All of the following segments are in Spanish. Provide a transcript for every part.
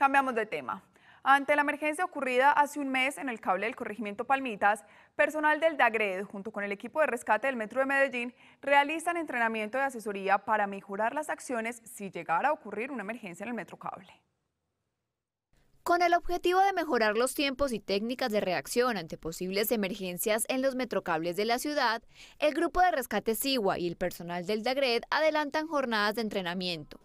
Cambiamos de tema. Ante la emergencia ocurrida hace un mes en el cable del corregimiento Palmitas, personal del DAGRED junto con el equipo de rescate del Metro de Medellín realizan entrenamiento de asesoría para mejorar las acciones si llegara a ocurrir una emergencia en el metrocable Con el objetivo de mejorar los tiempos y técnicas de reacción ante posibles emergencias en los metrocables de la ciudad, el Grupo de Rescate SIWA y el personal del DAGRED adelantan jornadas de entrenamiento.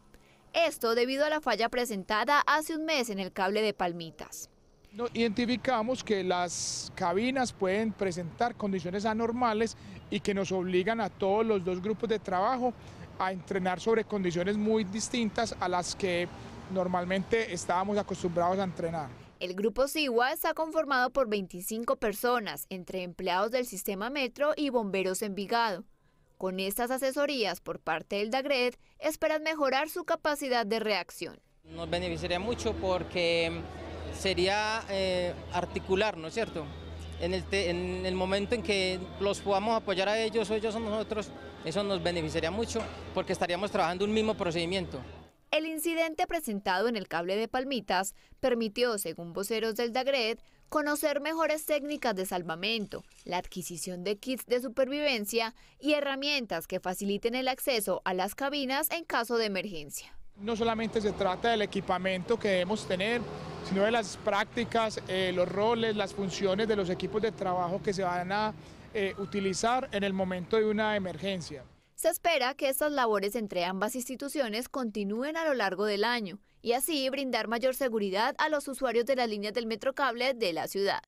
Esto debido a la falla presentada hace un mes en el cable de Palmitas. No, identificamos que las cabinas pueden presentar condiciones anormales y que nos obligan a todos los dos grupos de trabajo a entrenar sobre condiciones muy distintas a las que normalmente estábamos acostumbrados a entrenar. El grupo SIWA está conformado por 25 personas, entre empleados del sistema Metro y bomberos Envigado. Con estas asesorías por parte del DAGRED, esperan mejorar su capacidad de reacción. Nos beneficiaría mucho porque sería eh, articular, ¿no es cierto? En el, en el momento en que los podamos apoyar a ellos o ellos a nosotros, eso nos beneficiaría mucho porque estaríamos trabajando un mismo procedimiento. El incidente presentado en el cable de Palmitas permitió, según voceros del DAGRED, conocer mejores técnicas de salvamento, la adquisición de kits de supervivencia y herramientas que faciliten el acceso a las cabinas en caso de emergencia. No solamente se trata del equipamiento que debemos tener, sino de las prácticas, eh, los roles, las funciones de los equipos de trabajo que se van a eh, utilizar en el momento de una emergencia. Se espera que estas labores entre ambas instituciones continúen a lo largo del año y así brindar mayor seguridad a los usuarios de las líneas del metrocable de la ciudad.